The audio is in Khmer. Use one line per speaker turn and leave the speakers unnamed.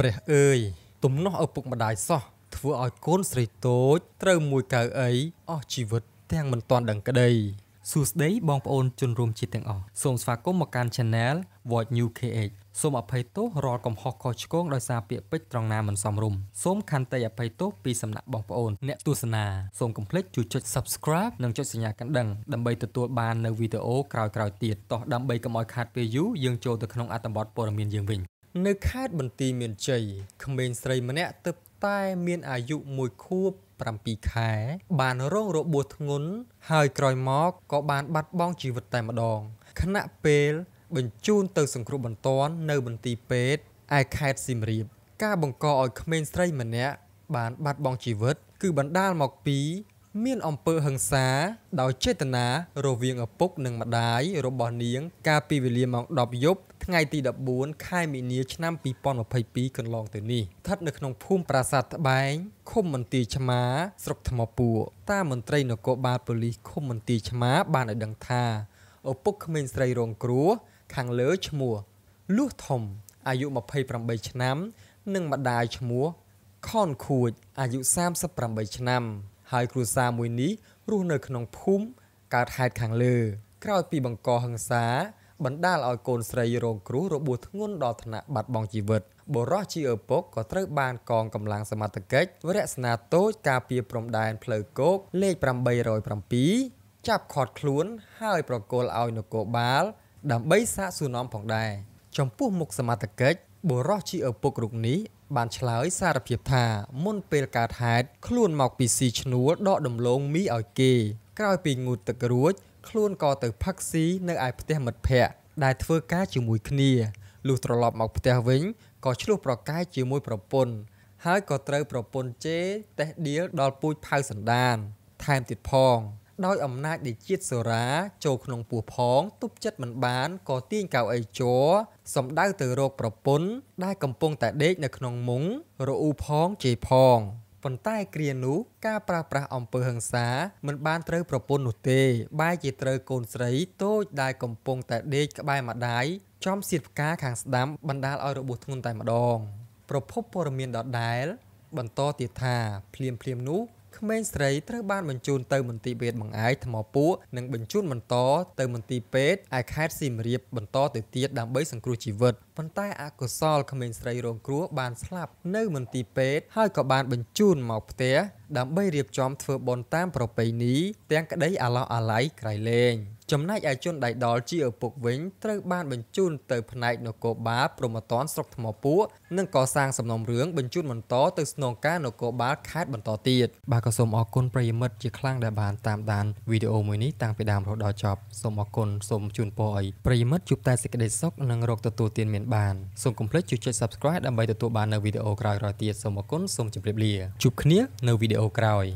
ព្រះអើយទំនោះឪពុកម្ដាយសោះធ្វើឲ្យកូនស្រីតូចត្រូវមួយកៅអីអស់ជីវិត ទាំងមិនទាន់ដឹងក្តីសួស្តីបងប្អូនជនរួមជាតិទាំងអស់សូមស្វាគមន៍មកកាន់ Channel Void New KH សូមអភ័យទោសរាល់កំហុសខុសឆ្គងដោយសារពាក្យពេចន៍ត្រង់ណាមិនសមរម្យសូមខន្តីអភ័យទោសពីសំណាក់បងប្អូនអ្នកទស្សនាសូមកុំភ្លេចជួយចុច Subscribe និងចុចសញ្ញាកណ្ដឹងដើម្បីទទួលបាននូវវីដេអូក្រោយៗទៀតតោះដើម្បីកុំឲ្យខាតពេលយូរយើងចូលទៅក្នុងអត្ថបទព័ត៌មានយើងវិញនៅខេត្តបន្ទាយមានជ័យក្មេងស្រីម្នាក់ទើបតែមានអាយុ1ខួប7ខែបានរងរបួសធ្ងន់ហើយក្រោយមកក៏បានបាត់បង់ជីវិតតែម្ដងខណៈពេលបញ្ជូនទៅសង្គ្រោះបន្ទាន់នៅមន្ទីរពេទ្យឯខេត្តសៀមរាបការបង្កឲ្យក្មេងស្រីម្នាក់បានបាត់បង់ជីវិតគឺបណ្ដាលមកពីមានអំពើហិង្សា ដោយចេតនារវាងឪពុកនិងម្ដាយរបស់នាងកាលពីវេលាម៉ោង10យប់ថ្ងៃទី14ខែមីនាឆ្នាំ2022កន្លងទៅនេះស្ថិតនៅក្នុងភូមិប្រាសាទត្បែងឃុំមន្ទីរឆ្មាស្រុកថ្មពួរ តាមមន្ត្រីនគរបាលប៉ូលីសឃុំមន្ទីរឆ្មាបានឲ្យដឹងថាឪពុកក្មេងស្រីរងគ្រោះខាងលើឈ្មោះលួសធំ អាយុ28ឆ្នាំ និងម្ដាយឈ្មោះខនខួចអាយុ38ឆ្នាំហើយគ្រួសារមួយនេះរស់នៅក្នុងភូមិកើតហេតុខាងលើ ក្រោយពីបង្កហិង្សា បណ្ដាលឲ្យកូនស្រីរងគ្រោះរបួសធ្ងន់ដល់ថ្នាក់បាត់បង់ជីវិតបរោះជាឪពុកក៏ត្រូវបានកងកម្លាំងសមត្ថកិច្ចរស្នាតូចការពារព្រំដែនផ្លូវគោកលេខ807ចាប់ខត់ខ្លួន ហើយប្រគល់ឲ្យនគរបាលដើម្បីសាកសួរនាំផងដែរចំពោះមុខសមត្ថកិច្ចបុរសជាឪពុករូបនេះបានឆ្លើយសារភាពថាមុនពេលកើតហេតុខ្លួនមកពីស៊ីឈ្នួលដកដំឡូងមីឲ្យគេក្រោយពីងូតទឹករួចខ្លួនក៏ទៅផឹកស៊ីនៅឯផ្ទះមិត្តភ័ក្តិដែលធ្វើការជាមួយគ្នាលុះត្រឡប់មកផ្ទះវិញ ក៏ឆ្លោះប្រកែកជាមួយប្រពន្ធហើយក៏ត្រូវប្រពន្ធជេរតេះដៀលដល់ពូជផៅសណ្ដាន ថែមទៀតផងដោយអំណាចនៃជាតិសូរ៉ាចូលក្នុងពោះផងទប់ចិត្តមិនបានក៏ទាញកៅអីជ័រសំដៅទៅរោគប្រពន្ធដែលកំពុងតែដេកនៅក្នុងមុងរអ៊ូផងជេរផងប៉ុន្តែគ្រានោះការប្រាស្រ័យអំពើហិង្សា មិនបានត្រូវប្រពន្ធនោះទេបែរជាត្រូវកូនស្រីតូចដែលកំពុងតែដេកក្បែរម្ដាយចំសៀតផ្កាខាងស្ដាំបណ្ដាលឲ្យរបួសធ្ងន់តែម្ដងប្រភពព័ត៌មានដដែល បន្តទៀតថាភ្លាមភ្លាមនោះក្មេងស្រីត្រូវបានបញ្ជូនទៅមន្ទីរពេទ្យបង្អែកថ្មពួកនិងបញ្ជូនបន្តទៅមន្ទីរពេទ្យឯខេត្តសៀមរាបបន្តទៅទៀតដើម្បីសង្គ្រោះជីវិតប៉ុន្តែអកុសលក្មេងស្រីរងគ្រោះបានស្លាប់នៅមន្ទីរពេទ្យហើយក៏បានបញ្ជូនមកផ្ទះដើម្បីរៀបចំធ្វើបុណ្យតាមប្រពៃណីទាំងក្តីអាឡោះអាល័យក្រៃលែង។ចំណែកឯជនដៃដល់ជាឪពុកវិញត្រូវបានបញ្ជូនទៅ ផ្នែកនគរបាលព្រមត្តនស្រុកថ្មពួកនិងកសាងសំណុំរឿងបញ្ជូនបន្តទៅស្នងការនគរបាលខេត្តបន្តទៀតបាទក៏សូមអរគុណប្រិយមិត្តជាខ្លាំងដែលបានតាមដានវីដេអូមួយនេះតាំងពីដើមរហូតដល់ចប់សូមអរគុណសូមជូនពរឲ្យប្រិយមិត្តជួបតែសេចក្តីសុខនិងរកទទួលទានមានបានសូមកុំភ្លេចជួយចុច Subscribe ដើម្បីទទួលបាននៅវីដេអូក្រោយៗទៀតសូមអរគុណសូមជម្រាបលាជួបគ្នានៅវីដេអូក្រោយ